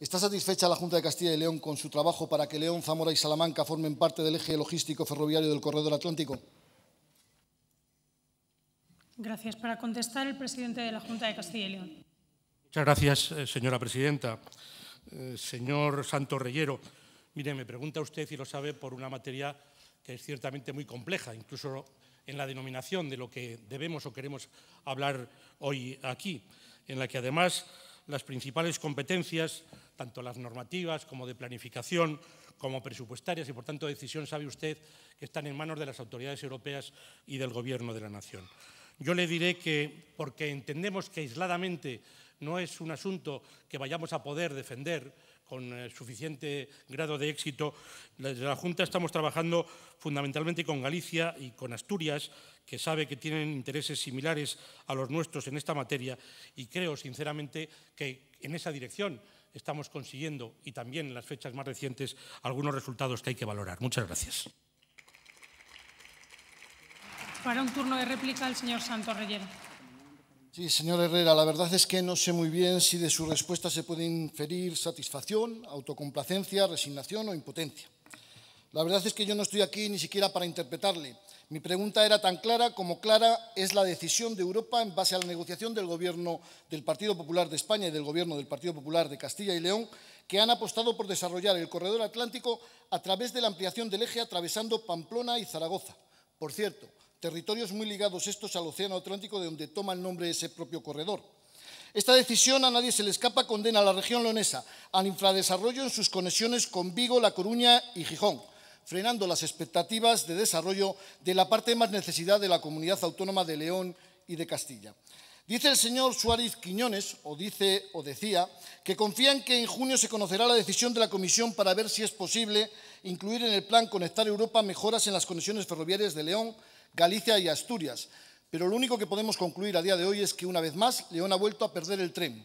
¿Está satisfecha la Junta de Castilla y León con su trabajo para que León, Zamora y Salamanca formen parte del eje logístico ferroviario del corredor atlántico? Gracias. Para contestar, el presidente de la Junta de Castilla y León. Muchas gracias, eh, señora presidenta. Eh, señor Santo Reyero, mire, me pregunta usted, y lo sabe, por una materia que es ciertamente muy compleja, incluso en la denominación de lo que debemos o queremos hablar hoy aquí, en la que además las principales competencias, tanto las normativas como de planificación, como presupuestarias y, por tanto, decisión, sabe usted, que están en manos de las autoridades europeas y del Gobierno de la Nación. Yo le diré que, porque entendemos que aisladamente no es un asunto que vayamos a poder defender con eh, suficiente grado de éxito, desde la Junta estamos trabajando fundamentalmente con Galicia y con Asturias, que sabe que tienen intereses similares a los nuestros en esta materia y creo sinceramente que en esa dirección estamos consiguiendo y también en las fechas más recientes algunos resultados que hay que valorar. Muchas gracias. Para un turno de réplica el señor Santos Reyero. Sí, señor Herrera, la verdad es que no sé muy bien si de su respuesta se puede inferir satisfacción, autocomplacencia, resignación o impotencia. La verdad es que yo no estoy aquí ni siquiera para interpretarle. Mi pregunta era tan clara como clara es la decisión de Europa en base a la negociación del Gobierno del Partido Popular de España y del Gobierno del Partido Popular de Castilla y León, que han apostado por desarrollar el corredor atlántico a través de la ampliación del eje atravesando Pamplona y Zaragoza. Por cierto, territorios muy ligados estos al Océano Atlántico de donde toma el nombre ese propio corredor. Esta decisión a nadie se le escapa condena a la región leonesa al infradesarrollo en sus conexiones con Vigo, La Coruña y Gijón frenando las expectativas de desarrollo de la parte más necesidad de la comunidad autónoma de León y de Castilla. Dice el señor Suárez Quiñones, o dice o decía, que confían que en junio se conocerá la decisión de la Comisión para ver si es posible incluir en el plan Conectar Europa mejoras en las conexiones ferroviarias de León, Galicia y Asturias. Pero lo único que podemos concluir a día de hoy es que, una vez más, León ha vuelto a perder el tren.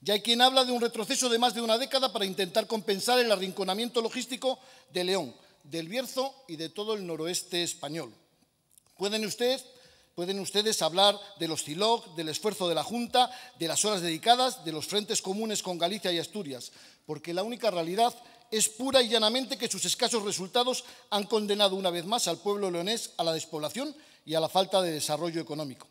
Ya hay quien habla de un retroceso de más de una década para intentar compensar el arrinconamiento logístico de León, del Bierzo y de todo el noroeste español. Pueden ustedes, hablar de los del esfuerzo de la Junta, de las horas dedicadas, de los frentes comunes con Galicia y Asturias, porque la única realidad es pura y llanamente que sus escasos resultados han condenado una vez más al pueblo leonés a la despoblación y a la falta de desarrollo económico.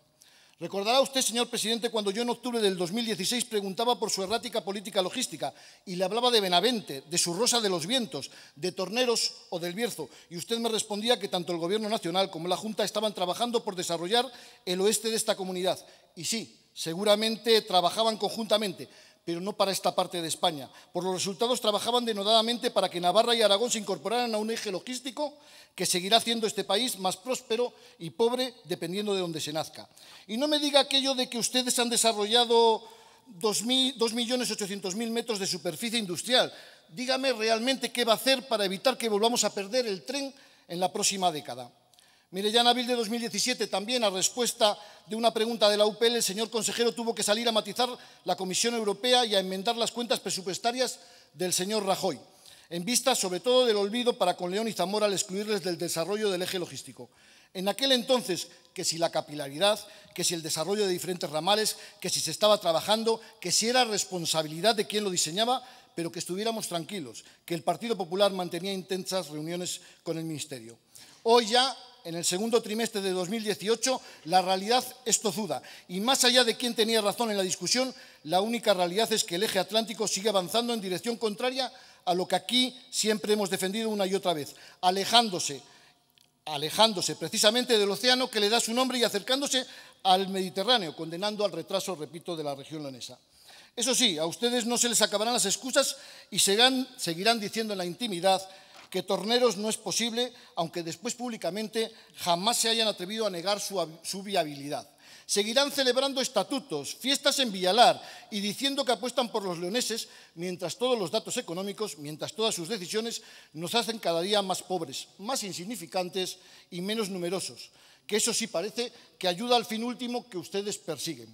Recordará usted, señor presidente, cuando yo en octubre del 2016 preguntaba por su errática política logística y le hablaba de Benavente, de su Rosa de los Vientos, de Torneros o del Bierzo, y usted me respondía que tanto el Gobierno Nacional como la Junta estaban trabajando por desarrollar el oeste de esta comunidad. Y sí, seguramente trabajaban conjuntamente, pero no para esta parte de España. Por los resultados trabajaban denodadamente para que Navarra y Aragón se incorporaran a un eje logístico que seguirá haciendo este país más próspero y pobre dependiendo de donde se nazca. Y no me diga aquello de que ustedes han desarrollado 2.800.000 metros de superficie industrial. Dígame realmente qué va a hacer para evitar que volvamos a perder el tren en la próxima década. Mire, ya en abril de 2017, también a respuesta de una pregunta de la UPL, el señor consejero tuvo que salir a matizar la Comisión Europea y a enmendar las cuentas presupuestarias del señor Rajoy, en vista sobre todo del olvido para con León y Zamora al excluirles del desarrollo del eje logístico. En aquel entonces, que si la capilaridad, que si el desarrollo de diferentes ramales, que si se estaba trabajando, que si era responsabilidad de quien lo diseñaba, pero que estuviéramos tranquilos, que el Partido Popular mantenía intensas reuniones con el Ministerio. Hoy ya en el segundo trimestre de 2018 la realidad es tozuda y más allá de quién tenía razón en la discusión, la única realidad es que el eje atlántico sigue avanzando en dirección contraria a lo que aquí siempre hemos defendido una y otra vez, alejándose, alejándose precisamente del océano que le da su nombre y acercándose al Mediterráneo, condenando al retraso, repito, de la región lonesa. Eso sí, a ustedes no se les acabarán las excusas y seguirán, seguirán diciendo en la intimidad que Torneros no es posible, aunque después públicamente jamás se hayan atrevido a negar su, viabilidad. Seguirán celebrando estatutos, fiestas en Villalar y diciendo que apuestan por los leoneses, mientras todos los datos económicos, mientras todas sus decisiones nos hacen cada día más pobres, más insignificantes y menos numerosos, que eso sí parece que ayuda al fin último que ustedes persiguen.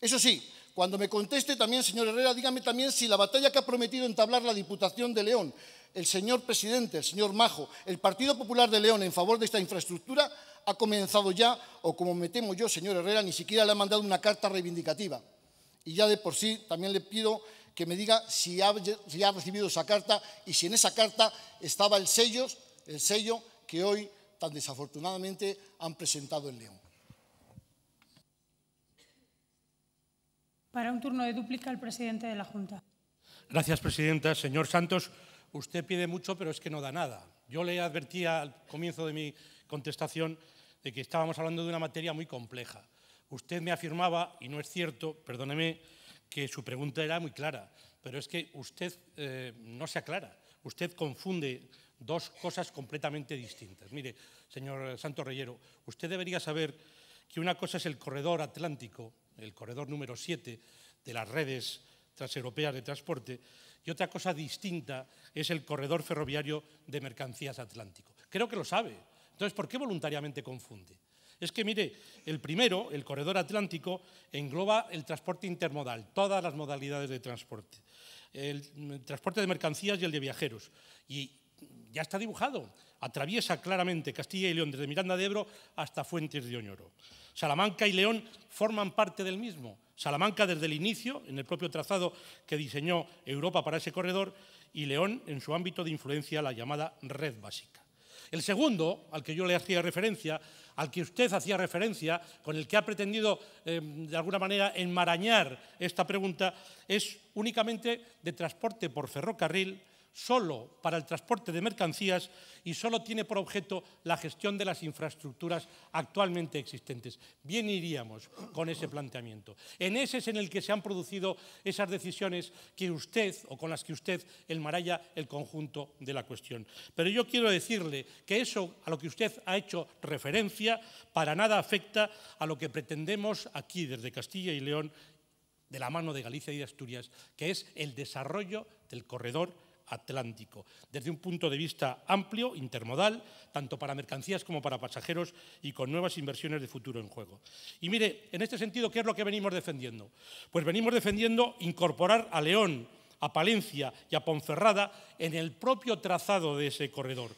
Eso sí, cuando me conteste también, señor Herrera, dígame también si la batalla que ha prometido entablar la Diputación de León el señor presidente, el señor Majo, el Partido Popular de León en favor de esta infraestructura ha comenzado ya, o como me temo yo, señor Herrera, ni siquiera le ha mandado una carta reivindicativa. Y ya de por sí también le pido que me diga si ha, ha recibido esa carta y si en esa carta estaba el sello, el sello que hoy tan desafortunadamente han presentado en León. Para un turno de dúplica, el presidente de la Junta. Gracias, presidenta. Señor Santos, usted pide mucho, pero es que no da nada. Yo le advertía al comienzo de mi contestación de que estábamos hablando de una materia muy compleja. Usted me afirmaba, y no es cierto, perdóneme, que su pregunta era muy clara, pero es que usted eh, no se aclara, usted confunde dos cosas completamente distintas. Mire, señor Santo Reyero, usted debería saber que una cosa es el corredor atlántico, el corredor número 7 de las redes transeuropeas de transporte, y otra cosa distinta es el corredor ferroviario de mercancías atlántico. Creo que lo sabe. Entonces, ¿por qué voluntariamente confunde? Es que, mire, el primero, el corredor atlántico, engloba el transporte intermodal, todas las modalidades de transporte, el transporte de mercancías y el de viajeros. Y ya está dibujado, atraviesa claramente Castilla y León desde Miranda de Ebro hasta Fuentes de Oñoro. Salamanca y León forman parte del mismo. Salamanca desde el inicio, en el propio trazado que diseñó Europa para ese corredor, y León en su ámbito de influencia, la llamada red básica. El segundo, al que yo le hacía referencia, al que usted hacía referencia, con el que ha pretendido eh, de alguna manera enmarañar esta pregunta, es únicamente de transporte por ferrocarril solo para el transporte de mercancías y solo tiene por objeto la gestión de las infraestructuras actualmente existentes. Bien iríamos con ese planteamiento. En ese es en el que se han producido esas decisiones que usted o con las que usted enmaralla el conjunto de la cuestión. Pero yo quiero decirle que eso a lo que usted ha hecho referencia para nada afecta a lo que pretendemos aquí desde Castilla y León de la mano de Galicia y de Asturias, que es el desarrollo del corredor atlántico, desde un punto de vista amplio, intermodal, tanto para mercancías como para pasajeros y con nuevas inversiones de futuro en juego. Y mire, en este sentido, ¿qué es lo que venimos defendiendo? Pues venimos defendiendo incorporar a León, a Palencia y a Ponferrada en el propio trazado de ese corredor,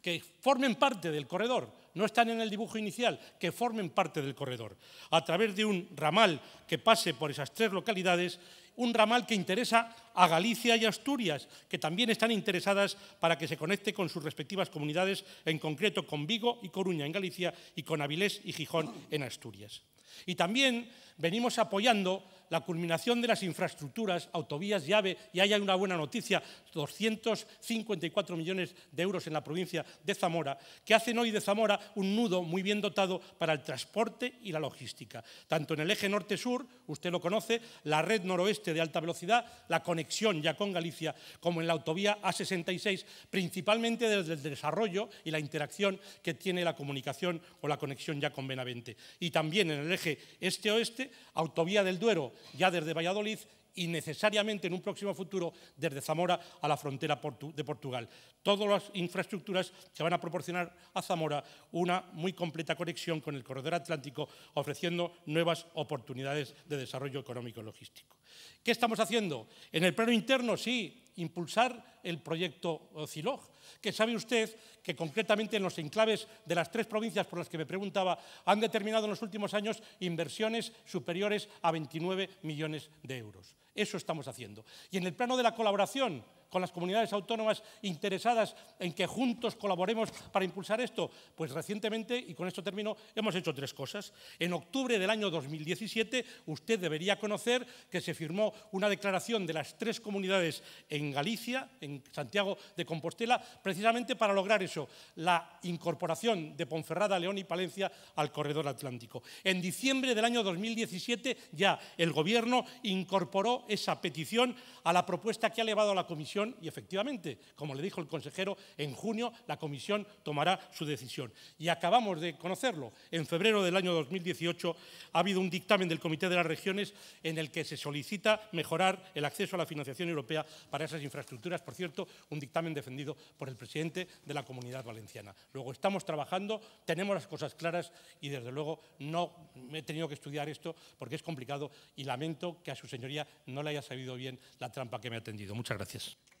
que formen parte del corredor, no están en el dibujo inicial, que formen parte del corredor, a través de un ramal que pase por esas tres localidades un ramal que interesa a Galicia y Asturias, que también están interesadas para que se conecte con sus respectivas comunidades, en concreto con Vigo y Coruña en Galicia y con Avilés y Gijón en Asturias. Y también venimos apoyando la culminación de las infraestructuras, autovías, llave, y hay una buena noticia, 254 millones de euros en la provincia de Zamora, que hacen hoy de Zamora un nudo muy bien dotado para el transporte y la logística. Tanto en el eje norte-sur, usted lo conoce, la red noroeste de alta velocidad, la conexión ya con Galicia, como en la autovía A66, principalmente desde el desarrollo y la interacción que tiene la comunicación o la conexión ya con Benavente. Y también en el eje este-oeste, autovía del Duero, ya desde Valladolid y necesariamente en un próximo futuro desde Zamora a la frontera de Portugal. Todas las infraestructuras se van a proporcionar a Zamora una muy completa conexión con el corredor atlántico, ofreciendo nuevas oportunidades de desarrollo económico y logístico. ¿Qué estamos haciendo? En el plano interno, sí, impulsar el proyecto Ocilog, eh, que sabe usted que concretamente en los enclaves de las tres provincias por las que me preguntaba han determinado en los últimos años inversiones superiores a 29 millones de euros. Eso estamos haciendo. Y en el plano de la colaboración con las comunidades autónomas interesadas en que juntos colaboremos para impulsar esto, pues recientemente, y con esto termino, hemos hecho tres cosas. En octubre del año 2017, usted debería conocer que se firmó una declaración de las tres comunidades en Galicia, en Santiago de Compostela, precisamente para lograr eso, la incorporación de Ponferrada, León y Palencia al corredor atlántico. En diciembre del año 2017 ya el Gobierno incorporó esa petición a la propuesta que ha elevado la Comisión y efectivamente, como le dijo el consejero, en junio la Comisión tomará su decisión. Y acabamos de conocerlo. En febrero del año 2018 ha habido un dictamen del Comité de las Regiones en el que se solicita mejorar el acceso a la financiación europea para esas infraestructuras. Por cierto, un dictamen defendido por el presidente de la Comunidad Valenciana. Luego estamos trabajando, tenemos las cosas claras y desde luego no he tenido que estudiar esto porque es complicado y lamento que a su señoría no no le haya sabido bien la trampa que me ha tendido. Muchas gracias.